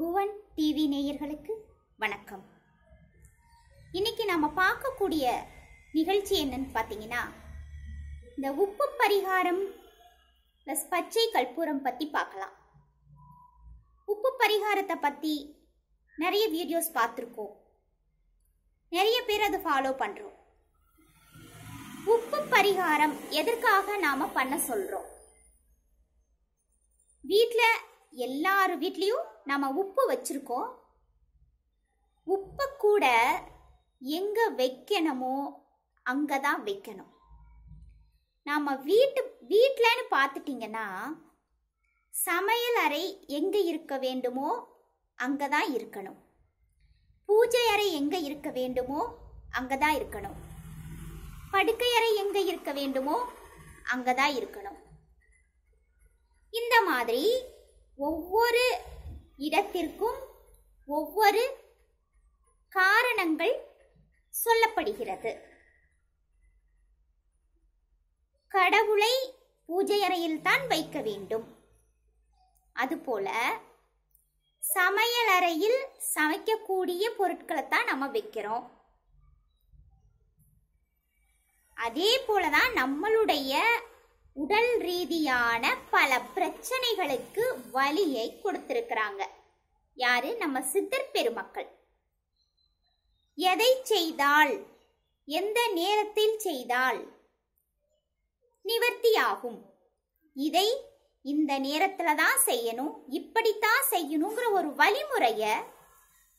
Bhuvan TV நேயர்களுக்கு வணக்கம் இன்னைக்கு நாம் பார்க்கக்கூடிய நிகழ்ச்சி என்னன்னு பார்த்தீங்கன்னா இந்த உப்பு பரிகாரம் ப்ளஸ் பச்சை கற்பூரம் பற்றி பார்க்கலாம் உப்பு பரிகாரத்தை பற்றி நிறைய வீடியோஸ் பார்த்துருக்கோம் நிறைய பேர் அதை ஃபாலோ பண்ணுறோம் உப்பு பரிகாரம் எதற்காக நாம் பண்ண சொல்கிறோம் வீட்டில் எல்லார் வீட்லேயும் நம்ம உப்பு வச்சுருக்கோம் உப்பை கூட எங்கே வைக்கணுமோ அங்கே தான் வைக்கணும் நாம் வீட்டு வீட்டிலன்னு பார்த்துட்டிங்கன்னா சமையல் அறை எங்கே இருக்க வேண்டுமோ அங்கே தான் இருக்கணும் பூஜை அறை எங்கே இருக்க வேண்டுமோ அங்கே தான் இருக்கணும் படுக்கை அறை எங்கே இருக்க வேண்டுமோ அங்கே தான் இருக்கணும் இந்த மாதிரி ஒவ்வொரு இடத்திற்கும் ஒவ்வொரு காரணங்கள் சொல்லப்படுகிறது கடவுளை பூஜை அறையில்தான் வைக்க வேண்டும் அதுபோல சமையல் அறையில் சமைக்கக்கூடிய பொருட்களை தான் நம்ம வைக்கிறோம் அதே போலதான் தான் நம்மளுடைய உடல் ரீதியான பல பிரச்சனைகளுக்கு வழியை கொடுத்திருக்கிறாங்க யாரு நம்ம சித்தர் பெருமக்கள் எதை செய்தால் எந்த நேரத்தில் செய்தால் நிவர்த்தியாகும் இதை இந்த நேரத்துல தான் செய்யணும் இப்படித்தான் செய்யணுங்கிற ஒரு வழிமுறைய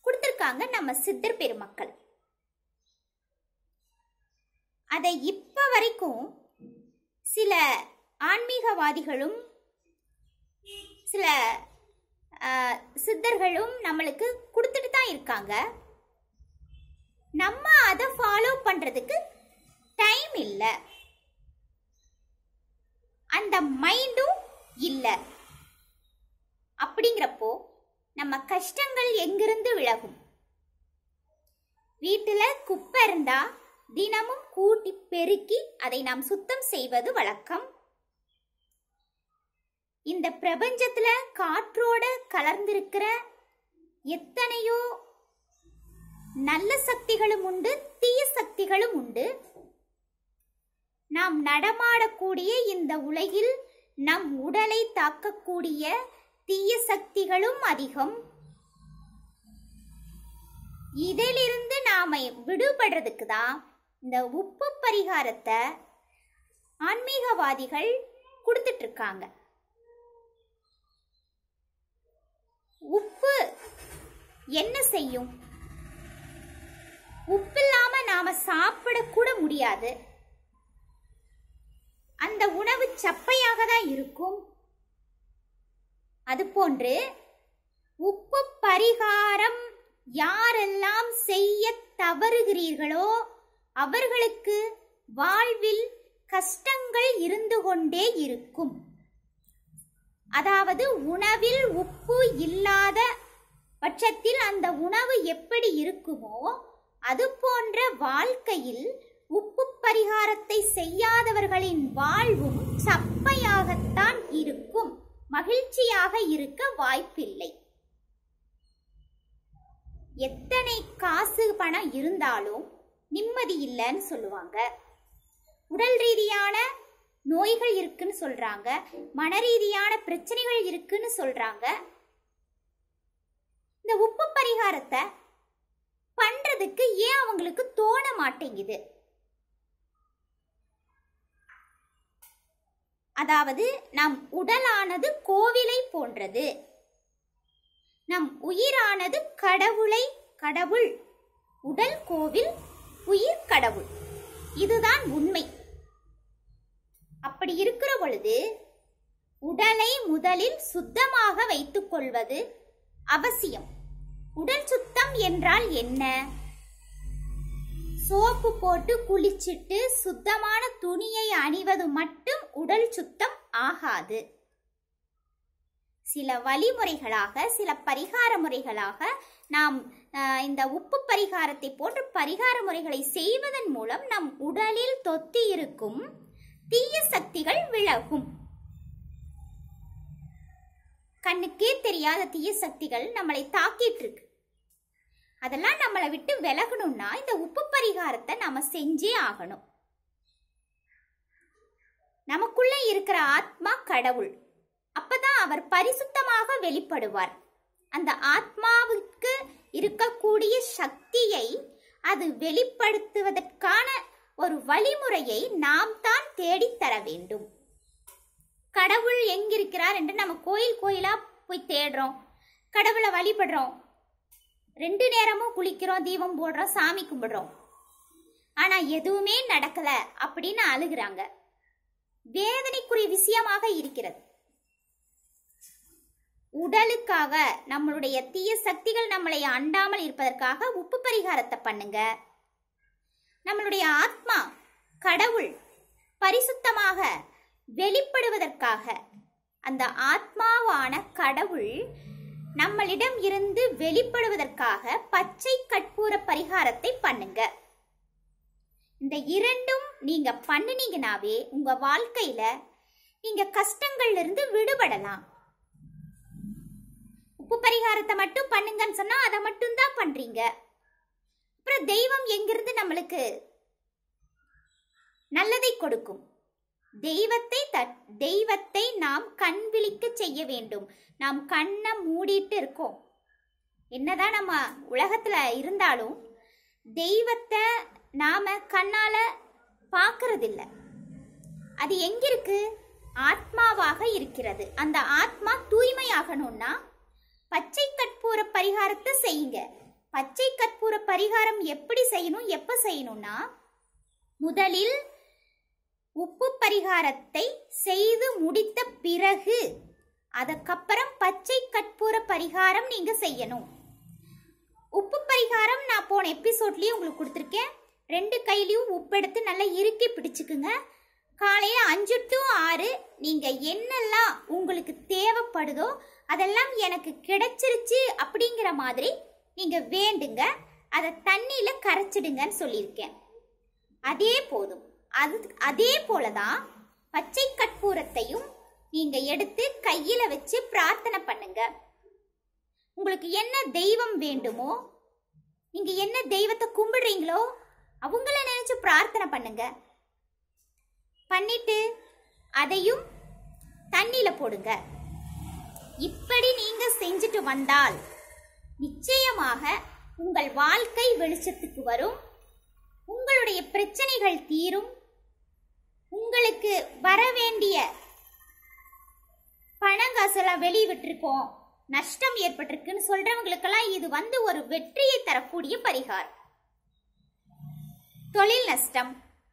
கொடுத்துருக்காங்க நம்ம சித்தர் பெருமக்கள் அதை இப்ப வரைக்கும் சில ஆன்மீகவாதிகளும் சில சித்தர்களும் நம்மளுக்கு கொடுத்துட்டு தான் இருக்காங்க நம்ம அதை ஃபாலோ பண்ணுறதுக்கு டைம் இல்லை அந்த மைண்டும் இல்லை அப்படிங்கிறப்போ நம்ம கஷ்டங்கள் எங்கிருந்து விலகும் வீட்டில் குப்பை இருந்தால் தினமும் கூட்டி பெருக்கி அதை நாம் சுத்தம் செய்வது வழக்கம் இந்த பிரபஞ்சத்துல காற்றோட கலர்ந்திருக்கிற எத்தனையோ நல்ல சக்திகளும் உண்டு தீய சக்திகளும் உண்டு நாம் நடமாடக்கூடிய இந்த உலகில் நம் உடலை தாக்கக்கூடிய தீய சக்திகளும் அதிகம் இதிலிருந்து நாம விடுபடுறதுக்கு தான் இந்த உப்பு பரிகாரத்தை ஆன்மீகவாதிகள் கொடுத்துட்ருக்காங்க உப்பு என்ன செய்யும் உப்பு இல்லாம நாம சாப்பிடக்கூட முடியாது அந்த உணவு சப்பையாக தான் இருக்கும் அதுபோன்று உப்பு பரிகாரம் யாரெல்லாம் செய்ய தவறுகிறீர்களோ அவர்களுக்கு வாழ்வில் கஷ்டங்கள் இருந்து கொண்டே இருக்கும் அதாவது உணவில் உப்பு இல்லாத பட்சத்தில் அந்த உணவு எப்படி இருக்குமோ அது போன்ற வாழ்க்கையில் உப்பு பரிகாரத்தை செய்யாதவர்களின் வாழ்வும் சப்பையாகத்தான் இருக்கும் மகிழ்ச்சியாக இருக்க வாய்ப்பில்லை எத்தனை காசு பணம் இருந்தாலும் நிம்மதி இல்லைன்னு சொல்லுவாங்க உடல் ரீதியான நோய்கள் இருக்குன்னு சொல்றாங்க மன ரீதியான பிரச்சனைகள் இருக்குன்னு சொல்றாங்க இந்த உப்பு பரிகாரத்தை பண்றதுக்கு ஏன் அவங்களுக்கு தோண மாட்டேங்குது அதாவது நம் உடலானது கோவிலை போன்றது நம் உயிரானது கடவுளை கடவுள் உடல் கோவில் உயிர் கடவுள் இதுதான் உண்மை அப்படி இருக்கிற பொழுது உடலை முதலில் சுத்தமாக வைத்துக் கொள்வது அவசியம் உடல் சுத்தம் என்றால் என்ன சோப்பு போட்டு குளிச்சிட்டு சுத்தமான துணியை அணிவது மட்டும் உடல் சுத்தம் ஆகாது சில வழிமுறைகளாக சில பரிகார முறைகளாக நாம் இந்த உப்பு பரிகாரத்தை போன்ற பரிகார முறைகளை செய்வதன் மூலம் நம் உடலில் தொத்தி இருக்கும் தீய சக்திகள் விலகும் கண்ணுக்கே தெரியாத தீய சக்திகள் நம்மளை தாக்கிட்டு இருக்கு அதெல்லாம் நம்மளை விட்டு விலகணும்னா இந்த உப்பு பரிகாரத்தை நாம செஞ்சே ஆகணும் நமக்குள்ள இருக்கிற ஆத்மா கடவுள் அப்பதான் அவர் பரிசுத்தமாக வெளிப்படுவார் அந்த ஆத்மாவுக்கு இருக்கக்கூடிய சக்தியை அது வெளிப்படுத்துவதற்கான ஒரு வழிமுறையை நாம் தான் தேடித்தர வேண்டும் கடவுள் எங்கிருக்கிறார் என்று நம்ம கோயில் கோயிலா போய் தேடுறோம் கடவுளை வழிபடுறோம் ரெண்டு நேரமும் குளிக்கிறோம் தீபம் போடுறோம் சாமி கும்பிடுறோம் ஆனா எதுவுமே நடக்கல அப்படின்னு அழுகுறாங்க வேதனைக்குரிய விஷயமாக இருக்கிறது உடலுக்காக நம்மளுடைய தீய சக்திகள் நம்மளை அண்டாமல் இருப்பதற்காக உப்பு பரிகாரத்தை பண்ணுங்க நம்மளுடைய ஆத்மா கடவுள் பரிசுத்தமாக வெளிப்படுவதற்காக அந்த ஆத்மாவான கடவுள் நம்மளிடம் இருந்து வெளிப்படுவதற்காக பச்சை கற்பூர பரிகாரத்தை பண்ணுங்க இந்த இரண்டும் நீங்க பண்ணினீங்கனாவே உங்க வாழ்க்கையில நீங்க கஷ்டங்கள்ல இருந்து விடுபடலாம் உப்பு பரிகாரத்தை மட்டும் பண்ணுங்கன்னு சொன்னா அதை மட்டும் தான் பண்றீங்க அப்புறம் தெய்வம் எங்கிருந்து நம்மளுக்கு நல்லதை கொடுக்கும் தெய்வத்தை தெய்வத்தை நாம் கண் விழிக்க செய்ய வேண்டும் நாம் கண்ணை மூடிட்டு இருக்கோம் என்னதான் நம்ம உலகத்துல இருந்தாலும் தெய்வத்தை நாம கண்ணால பார்க்கறதில்ல அது எங்கிருக்கு ஆத்மாவாக இருக்கிறது அந்த ஆத்மா தூய்மையாகணும்னா பச்சை கற்பூர பரிகாரத்தை செய்யுங்க பச்சை கற்பூர பரிகாரம் எப்படி செய்யணும் எப்போ செய்யணும்னா முதலில் உப்பு பரிகாரத்தை செய்து முடித்த பிறகு அதுக்கப்புறம் பச்சை கற்பூர பரிகாரம் நீங்க செய்யணும் உப்பு பரிகாரம் நான் போன எபிசோட்லயே உங்களுக்கு கொடுத்துருக்கேன் ரெண்டு கையிலையும் உப்பு எடுத்து நல்லா இறுக்கி பிடிச்சுக்குங்க காலையில் அஞ்சு டு ஆறு நீங்கள் என்னெல்லாம் உங்களுக்கு தேவைப்படுதோ அதெல்லாம் எனக்கு கிடைச்சிருச்சு அப்படிங்கிற மாதிரி நீங்கள் வேண்டுங்க அதை தண்ணியில் கரைச்சிடுங்கன்னு சொல்லியிருக்கேன் அதே போதும் அது அதே போல தான் பச்சை கற்பூரத்தையும் நீங்கள் எடுத்து கையில் வச்சு பிரார்த்தனை பண்ணுங்க உங்களுக்கு என்ன தெய்வம் வேண்டுமோ நீங்கள் என்ன தெய்வத்தை கும்பிடுறீங்களோ அவங்கள நினச்சி பிரார்த்தனை பண்ணுங்கள் பண்ணிட்டு அதையும் தண்ணியில போடுங்க இப்படி நீங்க செஞ்சுட்டு வந்தால் நிச்சயமாக உங்கள் வாழ்க்கை வெளிச்சத்துக்கு வரும் உங்களுடைய பிரச்சனைகள் தீரும் உங்களுக்கு வர வேண்டிய பணங்காசெல்லாம் வெளியிட்டிருக்கோம் நஷ்டம் ஏற்பட்டிருக்குன்னு சொல்றவங்களுக்கெல்லாம் இது வந்து ஒரு வெற்றியை தரக்கூடிய பரிகாரம் தொழில் நஷ்டம்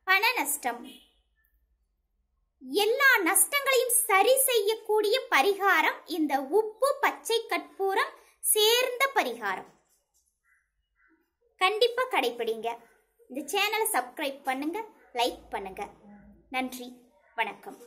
பண நஷ்டம் எல்லா நஷ்டங்களையும் சரி செய்யக்கூடிய பரிகாரம் இந்த உப்பு பச்சை கற்பூரம் சேர்ந்த பரிகாரம் கண்டிப்பா கடைபிடிங்க இந்த சேனலை சப்ஸ்கிரைப் பண்ணுங்க லைக் பண்ணுங்க நன்றி வணக்கம்